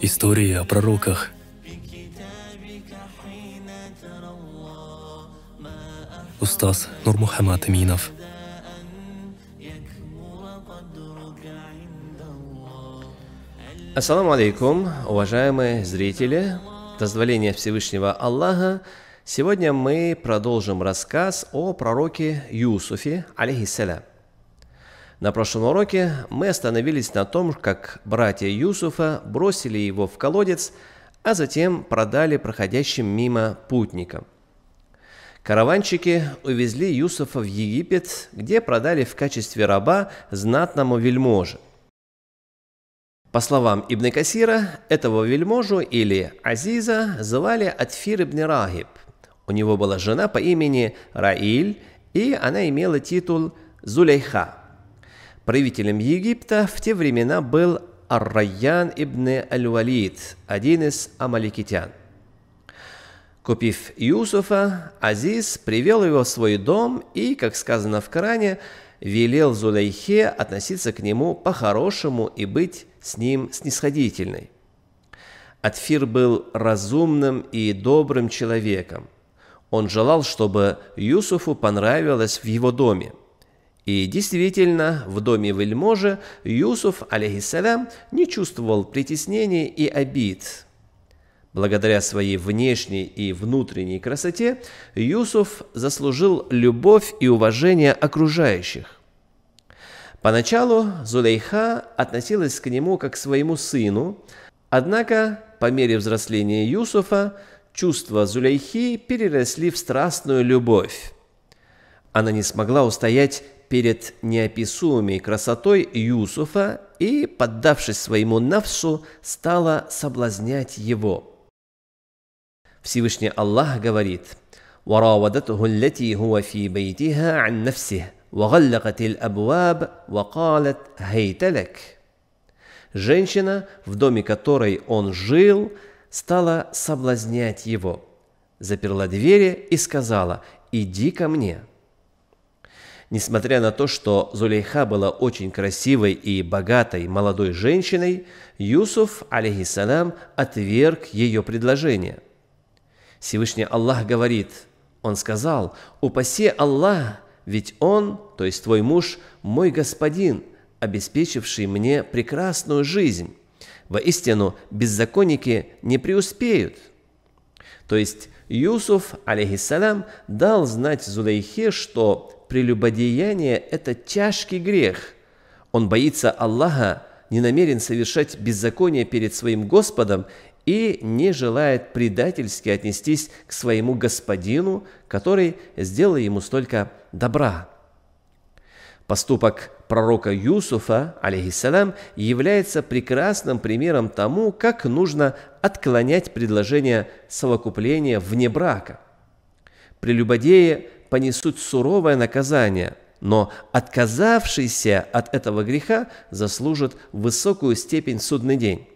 Истории о пророках. Устаз Нурмухаммад Минов. Ассаламу алейкум, уважаемые зрители, дозволение Всевышнего Аллаха. Сегодня мы продолжим рассказ о пророке Юсуфе, алейхиссалям. На прошлом уроке мы остановились на том, как братья Юсуфа бросили его в колодец, а затем продали проходящим мимо путникам. Караванщики увезли Юсуфа в Египет, где продали в качестве раба знатному вельможе. По словам Ибн Касира, этого вельможу или Азиза звали Атфир ибн Рагиб. У него была жена по имени Раиль, и она имела титул Зулейха – Правителем Египта в те времена был Ар-Райян ибн Аль-Валид, один из амаликитян. Купив Юсуфа, Азиз привел его в свой дом и, как сказано в Коране, велел Зулейхе относиться к нему по-хорошему и быть с ним снисходительной. Атфир был разумным и добрым человеком. Он желал, чтобы Юсуфу понравилось в его доме – и действительно, в доме вельможи Юсуф, алейхиссалям, не чувствовал притеснений и обид. Благодаря своей внешней и внутренней красоте Юсуф заслужил любовь и уважение окружающих. Поначалу Зулейха относилась к нему как к своему сыну, однако по мере взросления Юсуфа чувства Зулейхи переросли в страстную любовь. Она не смогла устоять перед неописуемой красотой Юсуфа и, поддавшись своему нафсу, стала соблазнять его. Всевышний Аллах говорит «Варавадатуху лати хуа фи бейтиха ан нафсих, вагаллакат абуаб, вакалат хейталек». Женщина, в доме которой он жил, стала соблазнять его, заперла двери и сказала «Иди ко мне». Несмотря на то, что Зулейха была очень красивой и богатой молодой женщиной, Юсуф, алейхиссалам отверг ее предложение. Всевышний Аллах говорит, он сказал, «Упаси Аллах, ведь он, то есть твой муж, мой господин, обеспечивший мне прекрасную жизнь. Воистину, беззаконники не преуспеют». То есть Юсуф, алейхиссалям, дал знать Зулейхе, что прелюбодеяние – это тяжкий грех. Он боится Аллаха, не намерен совершать беззаконие перед своим Господом и не желает предательски отнестись к своему Господину, который сделал ему столько добра. Поступок пророка Юсуфа, алейхиссалям, является прекрасным примером тому, как нужно отклонять предложение совокупления вне брака. Прелюбодеи понесут суровое наказание, но отказавшийся от этого греха заслужит высокую степень судный день.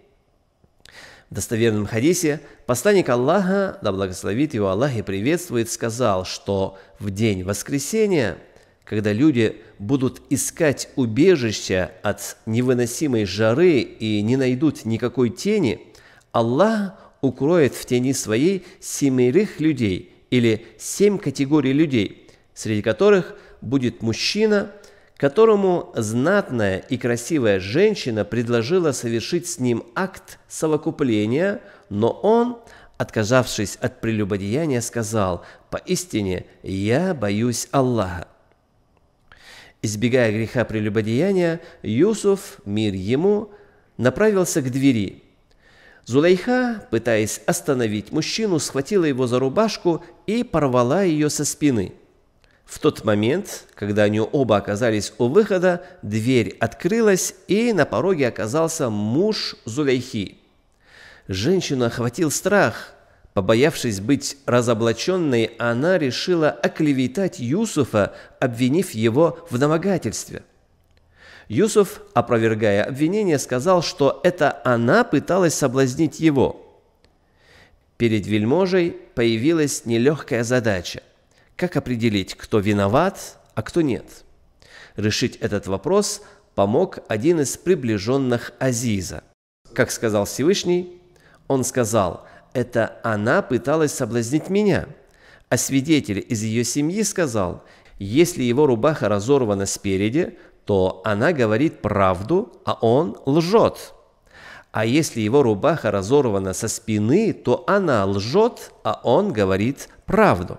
В достоверном хадисе посланник Аллаха, да благословит его Аллах и приветствует, сказал, что в день воскресения, когда люди будут искать убежища от невыносимой жары и не найдут никакой тени, Аллах укроет в тени своей семерых людей – или семь категорий людей, среди которых будет мужчина, которому знатная и красивая женщина предложила совершить с ним акт совокупления, но он, отказавшись от прелюбодеяния, сказал «Поистине я боюсь Аллаха». Избегая греха прелюбодеяния, Юсуф, мир ему, направился к двери – Зулейха, пытаясь остановить мужчину, схватила его за рубашку и порвала ее со спины. В тот момент, когда они оба оказались у выхода, дверь открылась, и на пороге оказался муж Зулейхи. Женщину охватил страх. Побоявшись быть разоблаченной, она решила оклеветать Юсуфа, обвинив его в намогательстве. Юсуф, опровергая обвинение, сказал, что это она пыталась соблазнить его. Перед вельможей появилась нелегкая задача – как определить, кто виноват, а кто нет. Решить этот вопрос помог один из приближенных Азиза. Как сказал Всевышний, он сказал, «Это она пыталась соблазнить меня». А свидетель из ее семьи сказал, «Если его рубаха разорвана спереди, то она говорит правду, а он лжет. А если его рубаха разорвана со спины, то она лжет, а он говорит правду.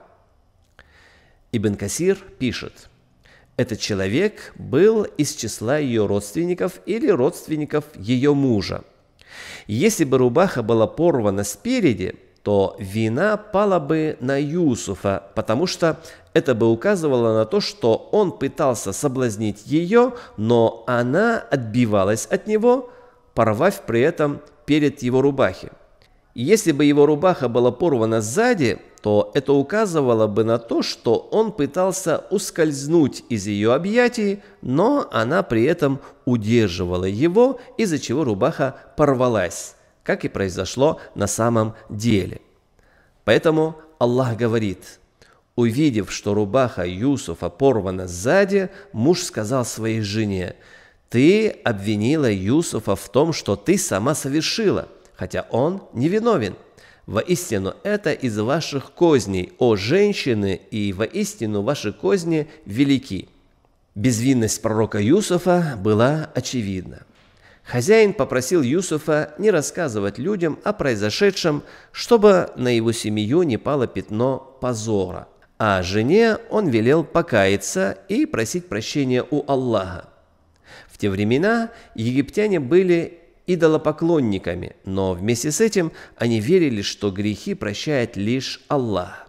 Ибн Касир пишет, этот человек был из числа ее родственников или родственников ее мужа. Если бы рубаха была порвана спереди, то вина пала бы на Юсуфа, потому что это бы указывало на то, что он пытался соблазнить ее, но она отбивалась от него, порвав при этом перед его рубахи. если бы его рубаха была порвана сзади, то это указывало бы на то, что он пытался ускользнуть из ее объятий, но она при этом удерживала его, из-за чего рубаха порвалась как и произошло на самом деле. Поэтому Аллах говорит, увидев, что рубаха Юсуфа порвана сзади, муж сказал своей жене, «Ты обвинила Юсуфа в том, что ты сама совершила, хотя он невиновен». Воистину это из ваших козней, о женщины, и воистину ваши козни велики. Безвинность пророка Юсуфа была очевидна. Хозяин попросил Юсуфа не рассказывать людям о произошедшем, чтобы на его семью не пало пятно позора. А жене он велел покаяться и просить прощения у Аллаха. В те времена египтяне были идолопоклонниками, но вместе с этим они верили, что грехи прощает лишь Аллах.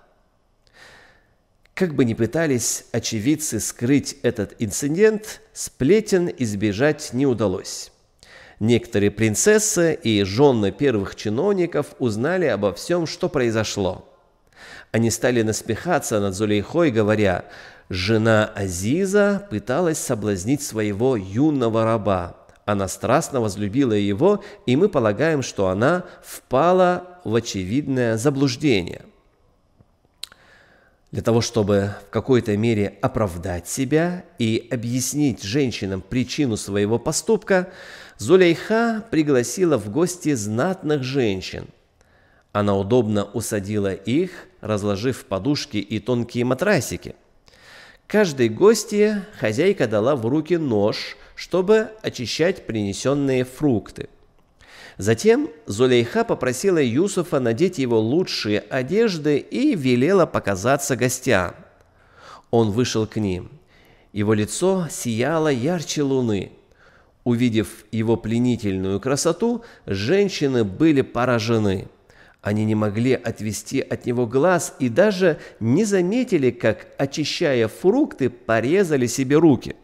Как бы ни пытались очевидцы скрыть этот инцидент, сплетен избежать не удалось. Некоторые принцессы и жены первых чиновников узнали обо всем, что произошло. Они стали насмехаться над Зулейхой, говоря, «Жена Азиза пыталась соблазнить своего юного раба. Она страстно возлюбила его, и мы полагаем, что она впала в очевидное заблуждение» для того, чтобы в какой-то мере оправдать себя и объяснить женщинам причину своего поступка, Зулейха пригласила в гости знатных женщин. Она удобно усадила их, разложив подушки и тонкие матрасики. Каждой гости хозяйка дала в руки нож, чтобы очищать принесенные фрукты – Затем Зулейха попросила Юсуфа надеть его лучшие одежды и велела показаться гостям. Он вышел к ним. Его лицо сияло ярче луны. Увидев его пленительную красоту, женщины были поражены. Они не могли отвести от него глаз и даже не заметили, как, очищая фрукты, порезали себе руки.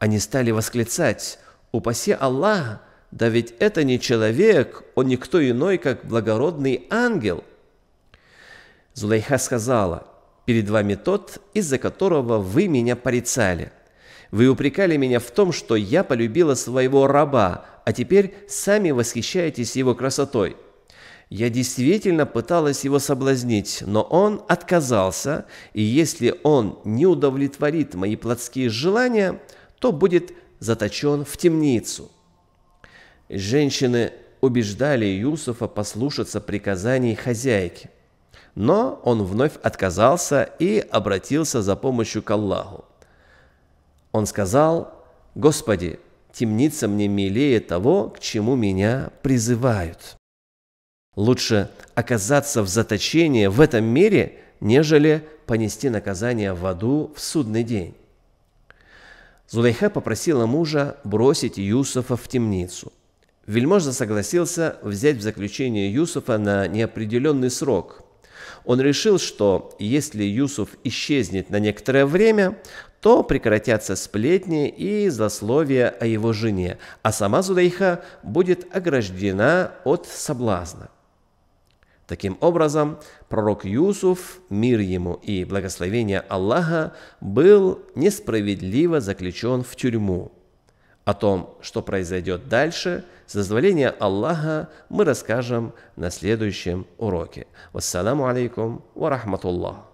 Они стали восклицать «Упаси Аллаха!» Да ведь это не человек, он никто иной, как благородный ангел. Зулейха сказала, перед вами тот, из-за которого вы меня порицали. Вы упрекали меня в том, что я полюбила своего раба, а теперь сами восхищаетесь его красотой. Я действительно пыталась его соблазнить, но он отказался, и если он не удовлетворит мои плотские желания, то будет заточен в темницу». Женщины убеждали Юсуфа послушаться приказаний хозяйки. Но он вновь отказался и обратился за помощью к Аллаху. Он сказал, «Господи, темница мне милее того, к чему меня призывают». Лучше оказаться в заточении в этом мире, нежели понести наказание в аду в судный день. Зулейха попросила мужа бросить Юсуфа в темницу. Вельможа согласился взять в заключение Юсуфа на неопределенный срок. Он решил, что если Юсуф исчезнет на некоторое время, то прекратятся сплетни и злословия о его жене, а сама Зулейха будет ограждена от соблазна. Таким образом, пророк Юсуф, мир ему и благословение Аллаха, был несправедливо заключен в тюрьму – о том, что произойдет дальше, с дозволения Аллаха мы расскажем на следующем уроке. Вассаламу алейкум ва рахматуллах.